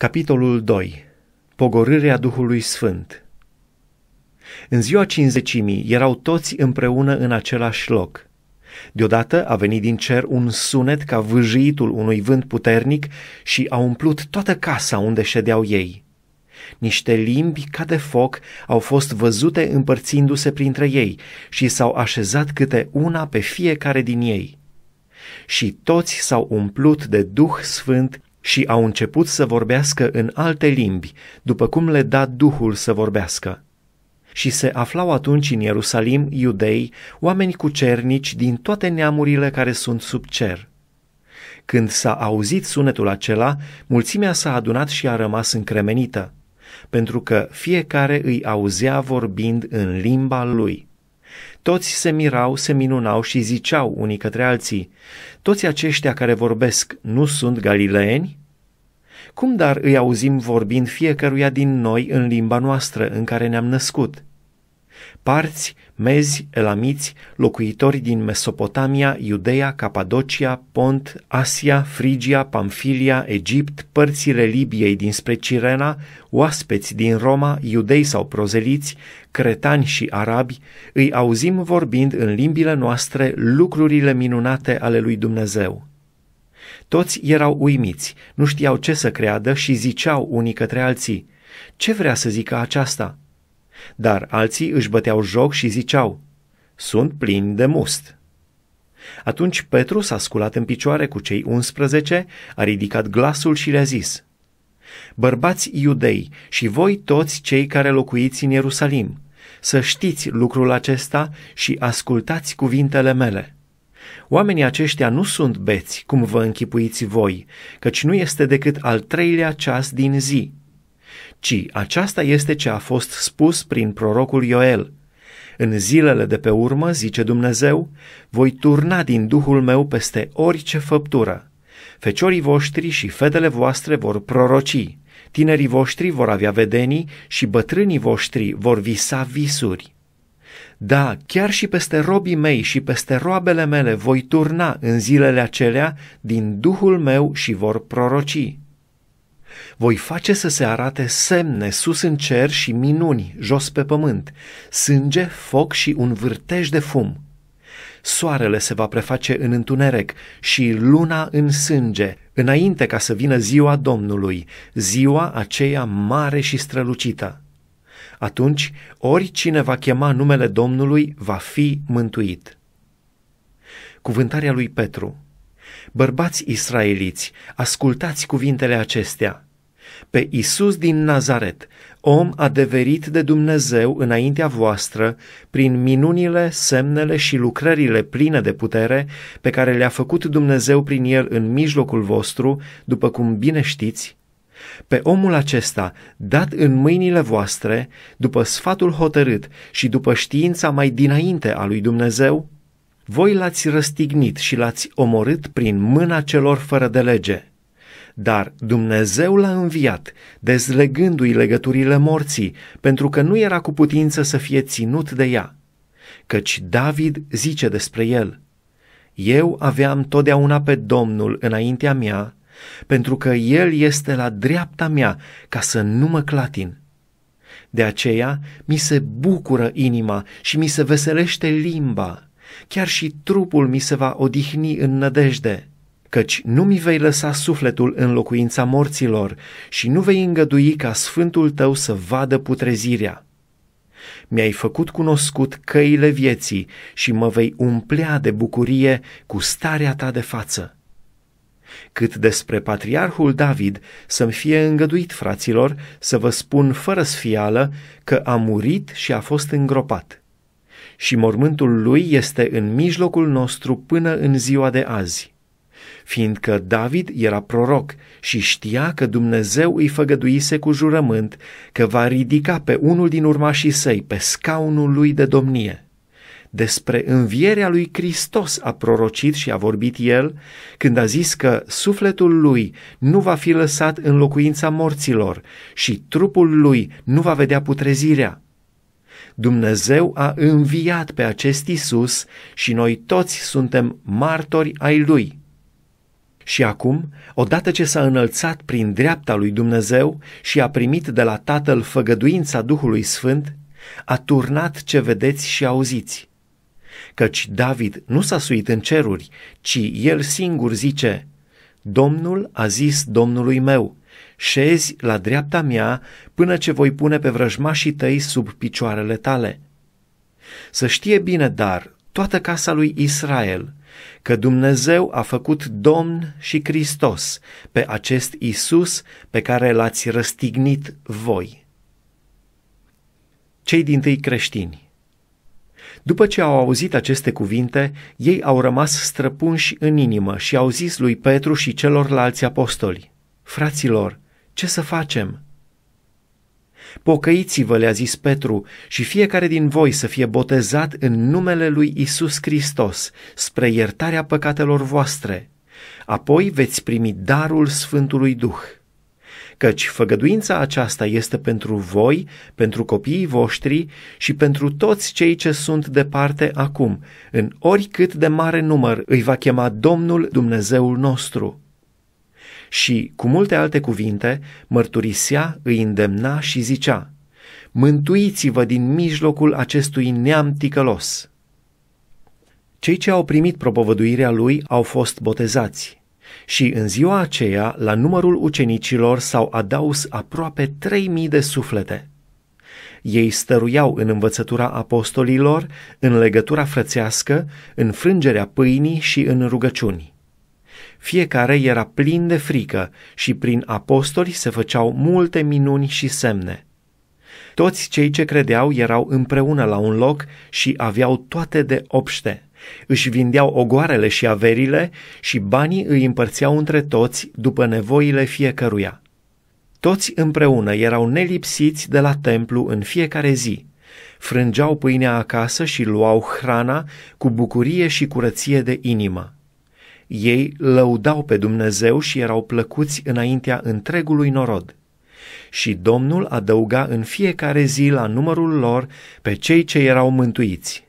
Capitolul 2. Pogorârea Duhului Sfânt În ziua cinzecimii erau toți împreună în același loc. Deodată a venit din cer un sunet ca vâjitul unui vânt puternic și a umplut toată casa unde ședeau ei. Niște limbi ca de foc au fost văzute împărțindu-se printre ei și s-au așezat câte una pe fiecare din ei. Și toți s-au umplut de Duh Sfânt și au început să vorbească în alte limbi, după cum le da Duhul să vorbească. Și se aflau atunci în Ierusalim iudei, oameni cu cernici din toate neamurile care sunt sub cer. Când s-a auzit sunetul acela, mulțimea s-a adunat și a rămas încremenită, pentru că fiecare îi auzea vorbind în limba lui. Toți se mirau, se minunau și ziceau unii către alții, toți aceștia care vorbesc nu sunt galileeni? Cum dar îi auzim vorbind fiecăruia din noi în limba noastră în care ne-am născut? parți, mezi, elamiți, locuitori din Mesopotamia, Iudeea, Capadocia, Pont, Asia, Frigia, Pamfilia, Egipt, părțile Libiei dinspre Cirena, oaspeți din Roma, iudei sau prozeliți, cretani și arabi, îi auzim vorbind în limbile noastre lucrurile minunate ale lui Dumnezeu. Toți erau uimiți, nu știau ce să creadă și ziceau unii către alții, ce vrea să zică aceasta?" Dar alții își băteau joc și ziceau, sunt plini de must. Atunci Petru s-a sculat în picioare cu cei 11, a ridicat glasul și le-a zis, Bărbați iudei și voi toți cei care locuiți în Ierusalim, să știți lucrul acesta și ascultați cuvintele mele. Oamenii aceștia nu sunt beți, cum vă închipuiți voi, căci nu este decât al treilea ceas din zi ci aceasta este ce a fost spus prin prorocul Ioel. În zilele de pe urmă, zice Dumnezeu, voi turna din Duhul meu peste orice făptură. Feciorii voștri și fetele voastre vor proroci, tinerii voștri vor avea vedenii și bătrânii voștri vor visa visuri. Da, chiar și peste robii mei și peste roabele mele voi turna în zilele acelea din Duhul meu și vor proroci. Voi face să se arate semne sus în cer și minuni jos pe pământ, sânge, foc și un vârtej de fum. Soarele se va preface în întuneric și luna în sânge, înainte ca să vină ziua Domnului, ziua aceea mare și strălucită. Atunci, oricine va chema numele Domnului va fi mântuit. Cuvântarea lui Petru Bărbați israeliți, ascultați cuvintele acestea pe Isus din Nazaret, om adeverit de Dumnezeu înaintea voastră, prin minunile, semnele și lucrările pline de putere pe care le-a făcut Dumnezeu prin el în mijlocul vostru, după cum bine știți, pe omul acesta, dat în mâinile voastre, după sfatul hotărât și după știința mai dinainte a lui Dumnezeu, voi l-ați răstignit și l-ați omorât prin mâna celor fără de lege dar Dumnezeu l-a înviat, dezlegându-i legăturile morții, pentru că nu era cu putință să fie ținut de ea. Căci David zice despre el, Eu aveam totdeauna pe Domnul înaintea mea, pentru că El este la dreapta mea ca să nu mă clatin. De aceea mi se bucură inima și mi se veselește limba, chiar și trupul mi se va odihni în nădejde căci nu mi vei lăsa sufletul în locuința morților și nu vei îngădui ca sfântul tău să vadă putrezirea. Mi-ai făcut cunoscut căile vieții și mă vei umplea de bucurie cu starea ta de față. Cât despre patriarhul David, să-mi fie îngăduit, fraților, să vă spun fără sfială că a murit și a fost îngropat. Și mormântul lui este în mijlocul nostru până în ziua de azi fiindcă David era proroc și știa că Dumnezeu îi făgăduise cu jurământ că va ridica pe unul din urmașii săi pe scaunul lui de domnie. Despre învierea lui Hristos a prorocit și a vorbit el când a zis că sufletul lui nu va fi lăsat în locuința morților și trupul lui nu va vedea putrezirea. Dumnezeu a înviat pe acest Isus și noi toți suntem martori ai lui. Și acum, odată ce s-a înălțat prin dreapta lui Dumnezeu și a primit de la Tatăl făgăduința Duhului Sfânt, a turnat ce vedeți și auziți. Căci David nu s-a suit în ceruri, ci el singur zice, Domnul a zis Domnului meu, șezi la dreapta mea până ce voi pune pe vrăjmașii tăi sub picioarele tale. Să știe bine, dar, toată casa lui Israel că Dumnezeu a făcut Domn și Hristos pe acest Isus pe care l-ați răstignit voi. Cei din tâi creștini după ce au auzit aceste cuvinte, ei au rămas străpunși în inimă și au zis lui Petru și celorlalți apostoli, Fraților, ce să facem? Pocăiți-vă, le-a zis Petru, și fiecare din voi să fie botezat în numele lui Isus Hristos, spre iertarea păcatelor voastre. Apoi veți primi darul Sfântului Duh. Căci făgăduința aceasta este pentru voi, pentru copiii voștri și pentru toți cei ce sunt departe acum, în oricât de mare număr îi va chema Domnul Dumnezeul nostru și, cu multe alte cuvinte, mărturisea, îi îndemna și zicea, Mântuiți-vă din mijlocul acestui neam ticălos. Cei ce au primit propovăduirea lui au fost botezați și în ziua aceea la numărul ucenicilor s-au adaus aproape 3000 de suflete. Ei stăruiau în învățătura apostolilor, în legătura frățească, în frângerea pâinii și în rugăciuni. Fiecare era plin de frică și prin apostoli se făceau multe minuni și semne. Toți cei ce credeau erau împreună la un loc și aveau toate de obște. Își vindeau ogoarele și averile și banii îi împărțeau între toți după nevoile fiecăruia. Toți împreună erau nelipsiți de la templu în fiecare zi. Frângeau pâinea acasă și luau hrana cu bucurie și curăție de inimă ei lăudau pe Dumnezeu și erau plăcuți înaintea întregului norod. Și Domnul adăuga în fiecare zi la numărul lor pe cei ce erau mântuiți.